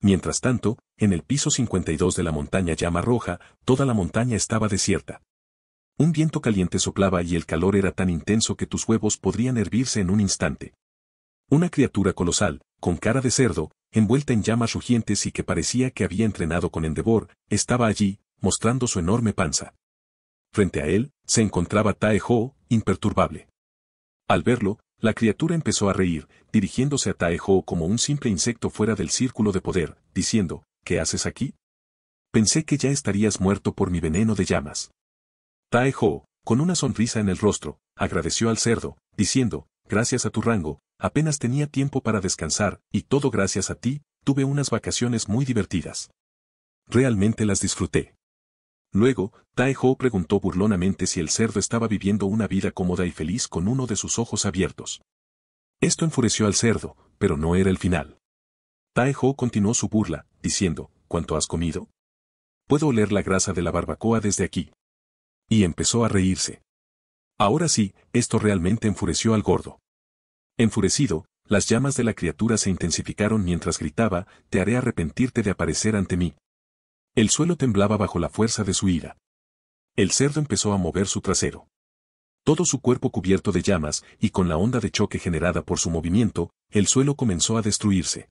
Mientras tanto, en el piso 52 de la montaña Llama Roja, toda la montaña estaba desierta. Un viento caliente soplaba y el calor era tan intenso que tus huevos podrían hervirse en un instante. Una criatura colosal, con cara de cerdo, envuelta en llamas rugientes y que parecía que había entrenado con Endeavor, estaba allí, mostrando su enorme panza. Frente a él, se encontraba Tae Ho, imperturbable. Al verlo, la criatura empezó a reír, dirigiéndose a Taejo como un simple insecto fuera del círculo de poder, diciendo, ¿qué haces aquí? Pensé que ya estarías muerto por mi veneno de llamas. Taejo, con una sonrisa en el rostro, agradeció al cerdo, diciendo, gracias a tu rango, apenas tenía tiempo para descansar, y todo gracias a ti, tuve unas vacaciones muy divertidas. Realmente las disfruté. Luego, Tae-ho preguntó burlonamente si el cerdo estaba viviendo una vida cómoda y feliz con uno de sus ojos abiertos. Esto enfureció al cerdo, pero no era el final. Tae-ho continuó su burla, diciendo, ¿cuánto has comido? Puedo oler la grasa de la barbacoa desde aquí. Y empezó a reírse. Ahora sí, esto realmente enfureció al gordo. Enfurecido, las llamas de la criatura se intensificaron mientras gritaba, te haré arrepentirte de aparecer ante mí. El suelo temblaba bajo la fuerza de su ira. El cerdo empezó a mover su trasero. Todo su cuerpo cubierto de llamas, y con la onda de choque generada por su movimiento, el suelo comenzó a destruirse.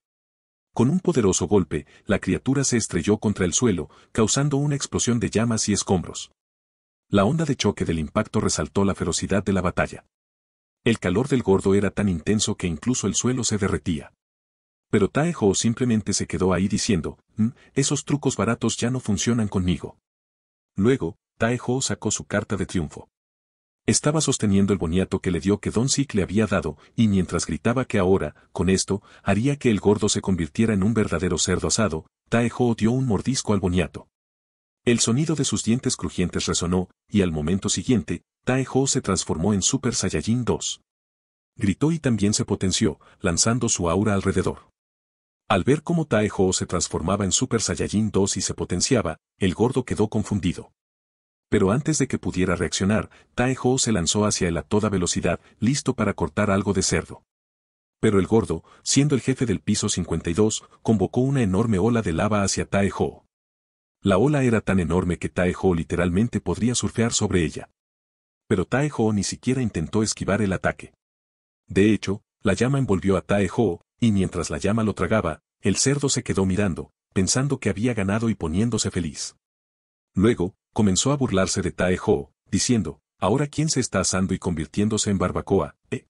Con un poderoso golpe, la criatura se estrelló contra el suelo, causando una explosión de llamas y escombros. La onda de choque del impacto resaltó la ferocidad de la batalla. El calor del gordo era tan intenso que incluso el suelo se derretía. Pero Ho simplemente se quedó ahí diciendo, mm, esos trucos baratos ya no funcionan conmigo. Luego, Ho sacó su carta de triunfo. Estaba sosteniendo el boniato que le dio que Don Sik le había dado, y mientras gritaba que ahora, con esto, haría que el gordo se convirtiera en un verdadero cerdo asado, Ho dio un mordisco al boniato. El sonido de sus dientes crujientes resonó, y al momento siguiente, Ho se transformó en Super Saiyajin 2. Gritó y también se potenció, lanzando su aura alrededor. Al ver cómo Taeho se transformaba en Super Saiyajin 2 y se potenciaba, el gordo quedó confundido. Pero antes de que pudiera reaccionar, Taeho se lanzó hacia él a toda velocidad, listo para cortar algo de cerdo. Pero el gordo, siendo el jefe del piso 52, convocó una enorme ola de lava hacia Taeho. La ola era tan enorme que Taeho literalmente podría surfear sobre ella. Pero Taeho ni siquiera intentó esquivar el ataque. De hecho, la llama envolvió a Taeho. Y mientras la llama lo tragaba, el cerdo se quedó mirando, pensando que había ganado y poniéndose feliz. Luego, comenzó a burlarse de Tae Ho, diciendo, ahora quién se está asando y convirtiéndose en barbacoa, ¿eh?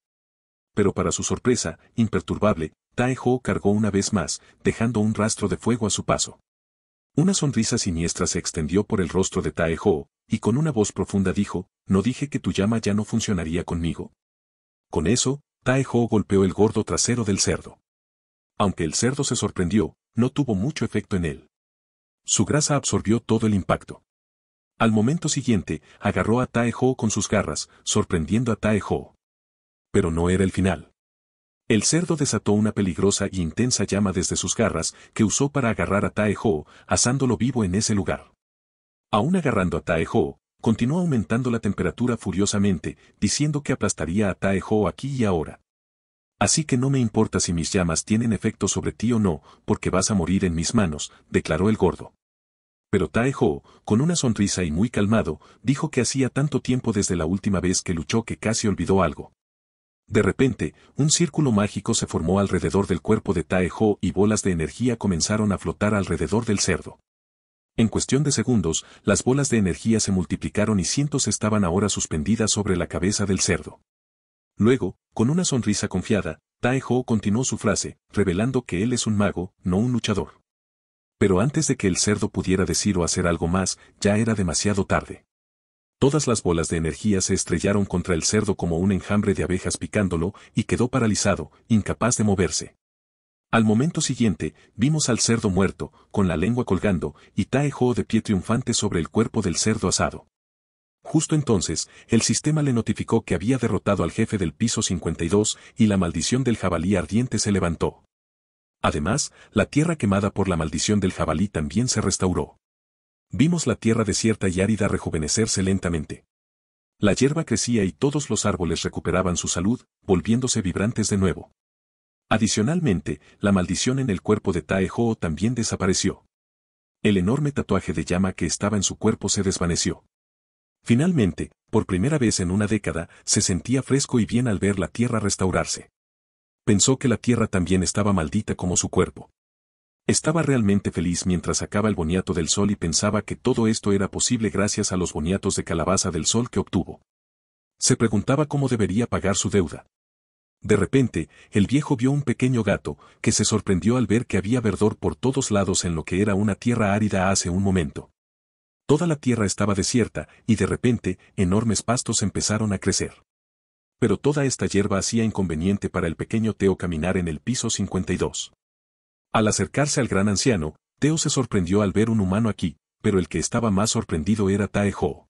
Pero para su sorpresa, imperturbable, Tae Ho cargó una vez más, dejando un rastro de fuego a su paso. Una sonrisa siniestra se extendió por el rostro de Tae Ho, y con una voz profunda dijo, no dije que tu llama ya no funcionaría conmigo. Con eso, Tae-ho golpeó el gordo trasero del cerdo. Aunque el cerdo se sorprendió, no tuvo mucho efecto en él. Su grasa absorbió todo el impacto. Al momento siguiente, agarró a Tae-ho con sus garras, sorprendiendo a Tae-ho. Pero no era el final. El cerdo desató una peligrosa y e intensa llama desde sus garras que usó para agarrar a Tae-ho, asándolo vivo en ese lugar. Aún agarrando a Tae-ho, Continuó aumentando la temperatura furiosamente, diciendo que aplastaría a Taeho aquí y ahora. Así que no me importa si mis llamas tienen efecto sobre ti o no, porque vas a morir en mis manos, declaró el gordo. Pero Taeho, con una sonrisa y muy calmado, dijo que hacía tanto tiempo desde la última vez que luchó que casi olvidó algo. De repente, un círculo mágico se formó alrededor del cuerpo de Taeho y bolas de energía comenzaron a flotar alrededor del cerdo. En cuestión de segundos, las bolas de energía se multiplicaron y cientos estaban ahora suspendidas sobre la cabeza del cerdo. Luego, con una sonrisa confiada, Tae Ho continuó su frase, revelando que él es un mago, no un luchador. Pero antes de que el cerdo pudiera decir o hacer algo más, ya era demasiado tarde. Todas las bolas de energía se estrellaron contra el cerdo como un enjambre de abejas picándolo y quedó paralizado, incapaz de moverse. Al momento siguiente, vimos al cerdo muerto, con la lengua colgando, y Taejo de pie triunfante sobre el cuerpo del cerdo asado. Justo entonces, el sistema le notificó que había derrotado al jefe del piso 52 y la maldición del jabalí ardiente se levantó. Además, la tierra quemada por la maldición del jabalí también se restauró. Vimos la tierra desierta y árida rejuvenecerse lentamente. La hierba crecía y todos los árboles recuperaban su salud, volviéndose vibrantes de nuevo. Adicionalmente, la maldición en el cuerpo de Tae también desapareció. El enorme tatuaje de llama que estaba en su cuerpo se desvaneció. Finalmente, por primera vez en una década, se sentía fresco y bien al ver la tierra restaurarse. Pensó que la tierra también estaba maldita como su cuerpo. Estaba realmente feliz mientras sacaba el boniato del sol y pensaba que todo esto era posible gracias a los boniatos de calabaza del sol que obtuvo. Se preguntaba cómo debería pagar su deuda. De repente, el viejo vio un pequeño gato, que se sorprendió al ver que había verdor por todos lados en lo que era una tierra árida hace un momento. Toda la tierra estaba desierta, y de repente, enormes pastos empezaron a crecer. Pero toda esta hierba hacía inconveniente para el pequeño Teo caminar en el piso 52. Al acercarse al gran anciano, Teo se sorprendió al ver un humano aquí, pero el que estaba más sorprendido era Tae Ho.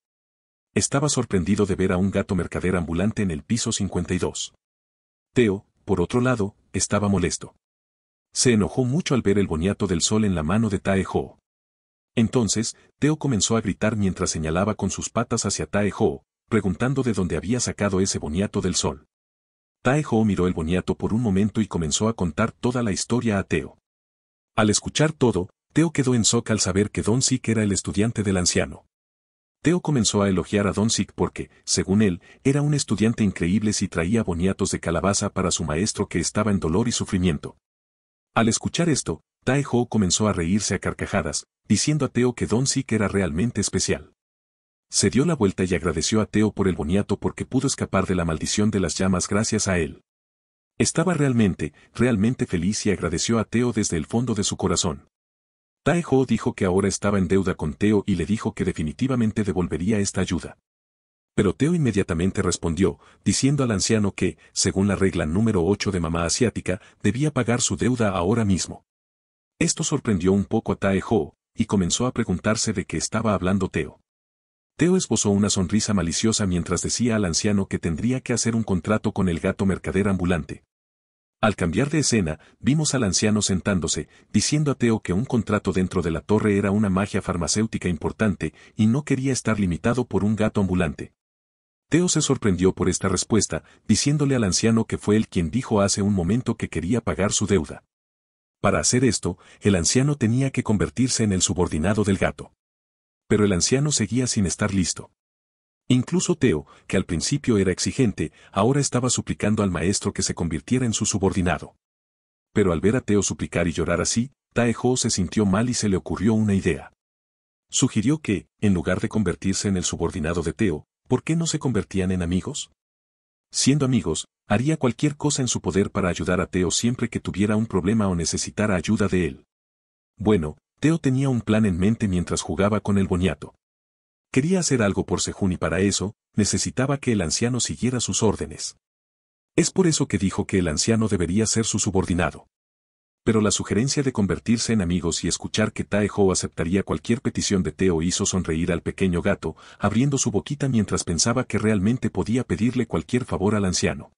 Estaba sorprendido de ver a un gato mercader ambulante en el piso 52. Teo, por otro lado, estaba molesto. Se enojó mucho al ver el boniato del sol en la mano de Tae Ho. Entonces, Teo comenzó a gritar mientras señalaba con sus patas hacia Tae Ho, preguntando de dónde había sacado ese boniato del sol. Tae Ho miró el boniato por un momento y comenzó a contar toda la historia a Teo. Al escuchar todo, Teo quedó en shock al saber que Don Sik era el estudiante del anciano. Teo comenzó a elogiar a Don Sik porque, según él, era un estudiante increíble si traía boniatos de calabaza para su maestro que estaba en dolor y sufrimiento. Al escuchar esto, Ho comenzó a reírse a carcajadas, diciendo a Teo que Don Sik era realmente especial. Se dio la vuelta y agradeció a Teo por el boniato porque pudo escapar de la maldición de las llamas gracias a él. Estaba realmente, realmente feliz y agradeció a Teo desde el fondo de su corazón. Taeho dijo que ahora estaba en deuda con Teo y le dijo que definitivamente devolvería esta ayuda. Pero Teo inmediatamente respondió, diciendo al anciano que, según la regla número 8 de mamá asiática, debía pagar su deuda ahora mismo. Esto sorprendió un poco a Taeho, y comenzó a preguntarse de qué estaba hablando Teo. Teo esbozó una sonrisa maliciosa mientras decía al anciano que tendría que hacer un contrato con el gato mercader ambulante, al cambiar de escena, vimos al anciano sentándose, diciendo a Teo que un contrato dentro de la torre era una magia farmacéutica importante y no quería estar limitado por un gato ambulante. Teo se sorprendió por esta respuesta, diciéndole al anciano que fue él quien dijo hace un momento que quería pagar su deuda. Para hacer esto, el anciano tenía que convertirse en el subordinado del gato. Pero el anciano seguía sin estar listo. Incluso Teo, que al principio era exigente, ahora estaba suplicando al maestro que se convirtiera en su subordinado. Pero al ver a Teo suplicar y llorar así, Taejo se sintió mal y se le ocurrió una idea. Sugirió que, en lugar de convertirse en el subordinado de Teo, ¿por qué no se convertían en amigos? Siendo amigos, haría cualquier cosa en su poder para ayudar a Teo siempre que tuviera un problema o necesitara ayuda de él. Bueno, Teo tenía un plan en mente mientras jugaba con el boñato. Quería hacer algo por Sejun y para eso, necesitaba que el anciano siguiera sus órdenes. Es por eso que dijo que el anciano debería ser su subordinado. Pero la sugerencia de convertirse en amigos y escuchar que Taeho aceptaría cualquier petición de Teo hizo sonreír al pequeño gato, abriendo su boquita mientras pensaba que realmente podía pedirle cualquier favor al anciano.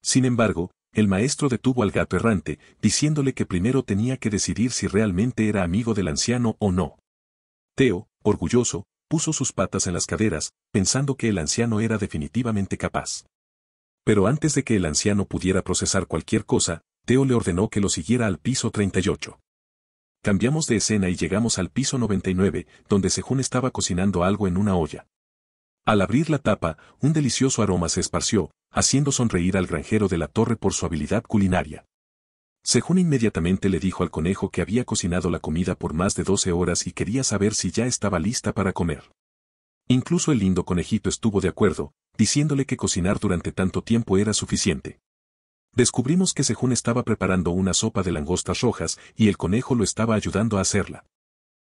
Sin embargo, el maestro detuvo al gato errante, diciéndole que primero tenía que decidir si realmente era amigo del anciano o no. Teo, orgulloso, puso sus patas en las caderas, pensando que el anciano era definitivamente capaz. Pero antes de que el anciano pudiera procesar cualquier cosa, Teo le ordenó que lo siguiera al piso 38. Cambiamos de escena y llegamos al piso 99, donde Sejun estaba cocinando algo en una olla. Al abrir la tapa, un delicioso aroma se esparció, haciendo sonreír al granjero de la torre por su habilidad culinaria. Sehun inmediatamente le dijo al conejo que había cocinado la comida por más de 12 horas y quería saber si ya estaba lista para comer. Incluso el lindo conejito estuvo de acuerdo, diciéndole que cocinar durante tanto tiempo era suficiente. Descubrimos que Sehun estaba preparando una sopa de langostas rojas y el conejo lo estaba ayudando a hacerla.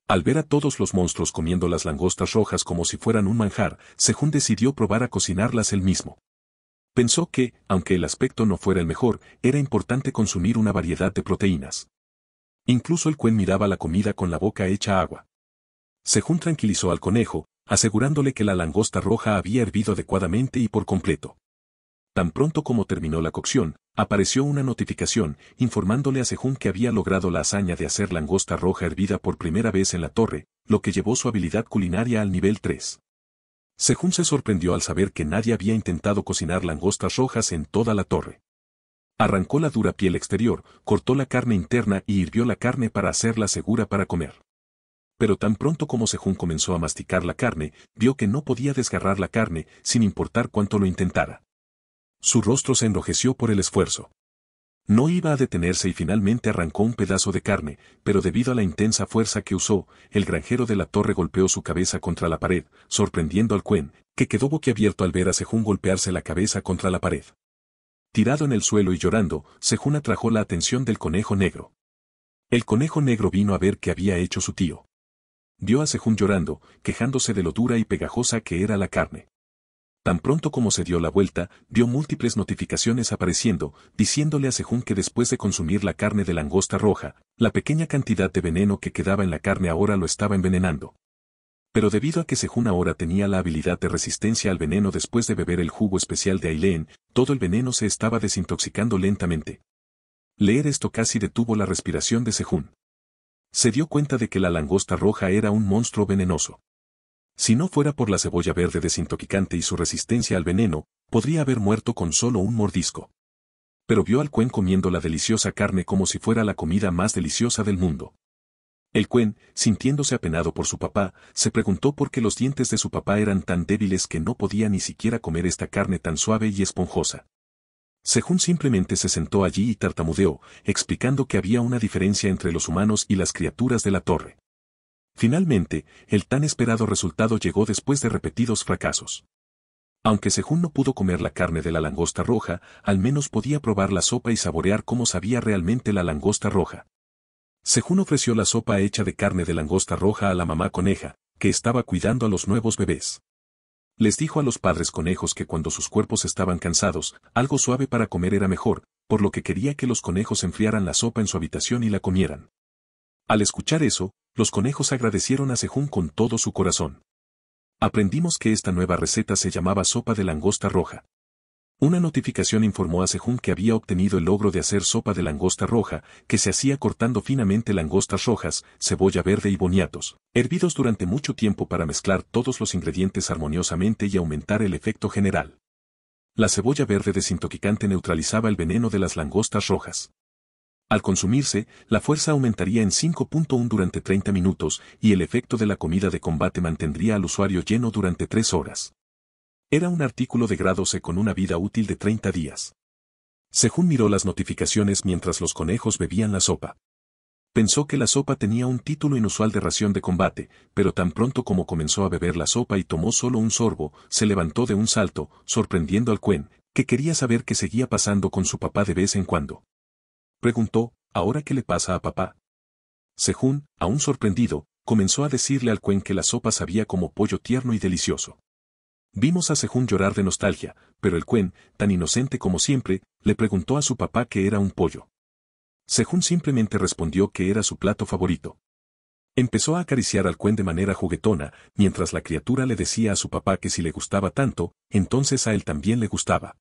Al ver a todos los monstruos comiendo las langostas rojas como si fueran un manjar, Sehun decidió probar a cocinarlas él mismo. Pensó que, aunque el aspecto no fuera el mejor, era importante consumir una variedad de proteínas. Incluso el cuen miraba la comida con la boca hecha agua. Sejún tranquilizó al conejo, asegurándole que la langosta roja había hervido adecuadamente y por completo. Tan pronto como terminó la cocción, apareció una notificación informándole a Sejún que había logrado la hazaña de hacer langosta roja hervida por primera vez en la torre, lo que llevó su habilidad culinaria al nivel 3. Sejun se sorprendió al saber que nadie había intentado cocinar langostas rojas en toda la torre. Arrancó la dura piel exterior, cortó la carne interna y hirvió la carne para hacerla segura para comer. Pero tan pronto como Sejun comenzó a masticar la carne, vio que no podía desgarrar la carne, sin importar cuánto lo intentara. Su rostro se enrojeció por el esfuerzo. No iba a detenerse y finalmente arrancó un pedazo de carne, pero debido a la intensa fuerza que usó, el granjero de la torre golpeó su cabeza contra la pared, sorprendiendo al Cuen, que quedó boquiabierto al ver a Sejún golpearse la cabeza contra la pared. Tirado en el suelo y llorando, Sejún atrajo la atención del conejo negro. El conejo negro vino a ver qué había hecho su tío. Vio a Sejún llorando, quejándose de lo dura y pegajosa que era la carne. Tan pronto como se dio la vuelta, vio múltiples notificaciones apareciendo, diciéndole a Sejun que después de consumir la carne de langosta roja, la pequeña cantidad de veneno que quedaba en la carne ahora lo estaba envenenando. Pero debido a que Sejun ahora tenía la habilidad de resistencia al veneno después de beber el jugo especial de Aileen, todo el veneno se estaba desintoxicando lentamente. Leer esto casi detuvo la respiración de Sejun. Se dio cuenta de que la langosta roja era un monstruo venenoso. Si no fuera por la cebolla verde desintoxicante y su resistencia al veneno, podría haber muerto con solo un mordisco. Pero vio al cuen comiendo la deliciosa carne como si fuera la comida más deliciosa del mundo. El cuen, sintiéndose apenado por su papá, se preguntó por qué los dientes de su papá eran tan débiles que no podía ni siquiera comer esta carne tan suave y esponjosa. Sejun simplemente se sentó allí y tartamudeó, explicando que había una diferencia entre los humanos y las criaturas de la torre. Finalmente, el tan esperado resultado llegó después de repetidos fracasos. Aunque Sejun no pudo comer la carne de la langosta roja, al menos podía probar la sopa y saborear cómo sabía realmente la langosta roja. Sejun ofreció la sopa hecha de carne de langosta roja a la mamá coneja, que estaba cuidando a los nuevos bebés. Les dijo a los padres conejos que cuando sus cuerpos estaban cansados, algo suave para comer era mejor, por lo que quería que los conejos enfriaran la sopa en su habitación y la comieran. Al escuchar eso, los conejos agradecieron a Sejún con todo su corazón. Aprendimos que esta nueva receta se llamaba sopa de langosta roja. Una notificación informó a Sejun que había obtenido el logro de hacer sopa de langosta roja, que se hacía cortando finamente langostas rojas, cebolla verde y boniatos, hervidos durante mucho tiempo para mezclar todos los ingredientes armoniosamente y aumentar el efecto general. La cebolla verde desintoxicante neutralizaba el veneno de las langostas rojas. Al consumirse, la fuerza aumentaría en 5.1 durante 30 minutos y el efecto de la comida de combate mantendría al usuario lleno durante 3 horas. Era un artículo de grado C con una vida útil de 30 días. Sejun miró las notificaciones mientras los conejos bebían la sopa. Pensó que la sopa tenía un título inusual de ración de combate, pero tan pronto como comenzó a beber la sopa y tomó solo un sorbo, se levantó de un salto, sorprendiendo al Cuen, que quería saber qué seguía pasando con su papá de vez en cuando. Preguntó, ¿ahora qué le pasa a papá? Sejún, aún sorprendido, comenzó a decirle al Cuen que la sopa sabía como pollo tierno y delicioso. Vimos a Sejún llorar de nostalgia, pero el Cuen, tan inocente como siempre, le preguntó a su papá que era un pollo. Sejún simplemente respondió que era su plato favorito. Empezó a acariciar al Cuen de manera juguetona, mientras la criatura le decía a su papá que si le gustaba tanto, entonces a él también le gustaba.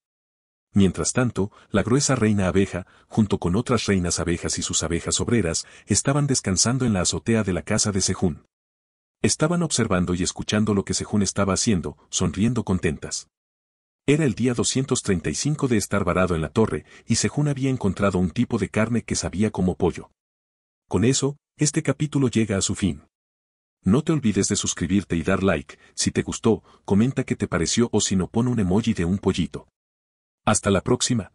Mientras tanto, la gruesa reina abeja, junto con otras reinas abejas y sus abejas obreras, estaban descansando en la azotea de la casa de Sejún. Estaban observando y escuchando lo que Sejún estaba haciendo, sonriendo contentas. Era el día 235 de estar varado en la torre, y Sejún había encontrado un tipo de carne que sabía como pollo. Con eso, este capítulo llega a su fin. No te olvides de suscribirte y dar like, si te gustó, comenta qué te pareció o si no pon un emoji de un pollito. Hasta la próxima.